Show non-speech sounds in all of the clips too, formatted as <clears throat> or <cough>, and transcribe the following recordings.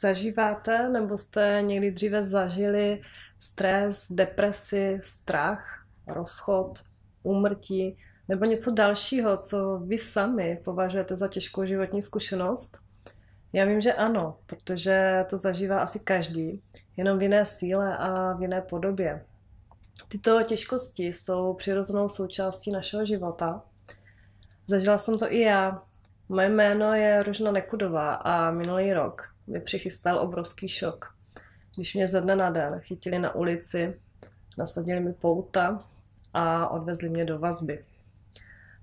zažíváte nebo jste někdy dříve zažili stres, depresi, strach, rozchod, úmrtí nebo něco dalšího, co vy sami považujete za těžkou životní zkušenost? Já vím, že ano, protože to zažívá asi každý, jenom v jiné síle a v jiné podobě. Tyto těžkosti jsou přirozenou součástí našeho života. Zažila jsem to i já. Moje jméno je Ružna Nekudová a minulý rok mi přichystal obrovský šok. Když mě ze dne na den chytili na ulici, nasadili mi pouta a odvezli mě do vazby.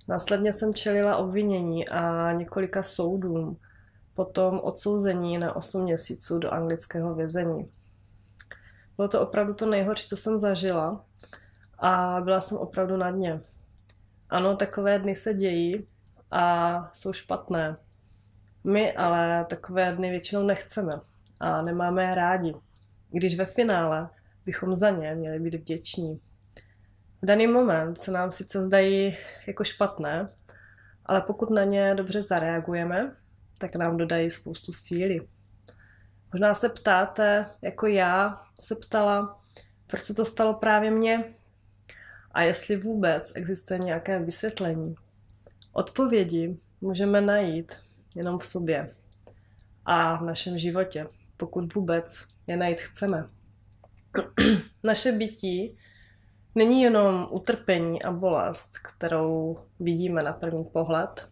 Následně jsem čelila obvinění a několika soudům, potom odsouzení na 8 měsíců do anglického vězení. Bylo to opravdu to nejhorší, co jsem zažila a byla jsem opravdu na dně. Ano, takové dny se dějí a jsou špatné, my ale takové dny většinou nechceme a nemáme je rádi, když ve finále bychom za ně měli být vděční. V daný moment se nám sice zdají jako špatné, ale pokud na ně dobře zareagujeme, tak nám dodají spoustu síly. Možná se ptáte, jako já se ptala, proč se to stalo právě mně a jestli vůbec existuje nějaké vysvětlení. Odpovědi můžeme najít jenom v sobě a v našem životě, pokud vůbec je najít chceme. <clears throat> Naše bytí není jenom utrpení a bolest, kterou vidíme na první pohled.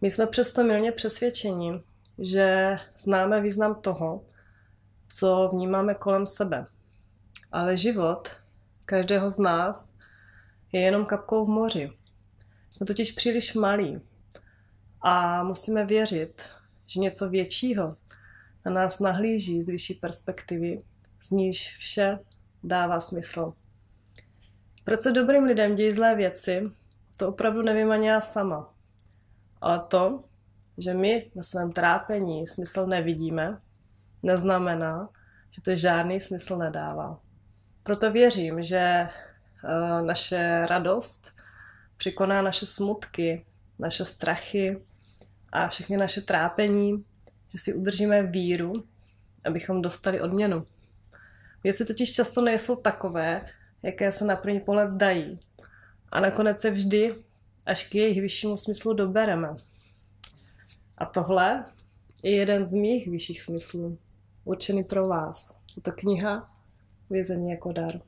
My jsme přesto milně přesvědčeni, že známe význam toho, co vnímáme kolem sebe. Ale život každého z nás je jenom kapkou v moři. Jsme totiž příliš malí a musíme věřit, že něco většího na nás nahlíží z vyšší perspektivy, z níž vše dává smysl. Proč se dobrým lidem dějí zlé věci, to opravdu nevím ani já sama. Ale to, že my na svém trápení smysl nevidíme, neznamená, že to žádný smysl nedává. Proto věřím, že eh, naše radost překoná naše smutky, naše strachy, a všechny naše trápení, že si udržíme víru, abychom dostali odměnu. Věci totiž často nejsou takové, jaké se na první pohled zdají. A nakonec se vždy až k jejich vyššímu smyslu dobereme. A tohle je jeden z mých vyšších smyslů, určený pro vás. Je to kniha Vězení jako dar.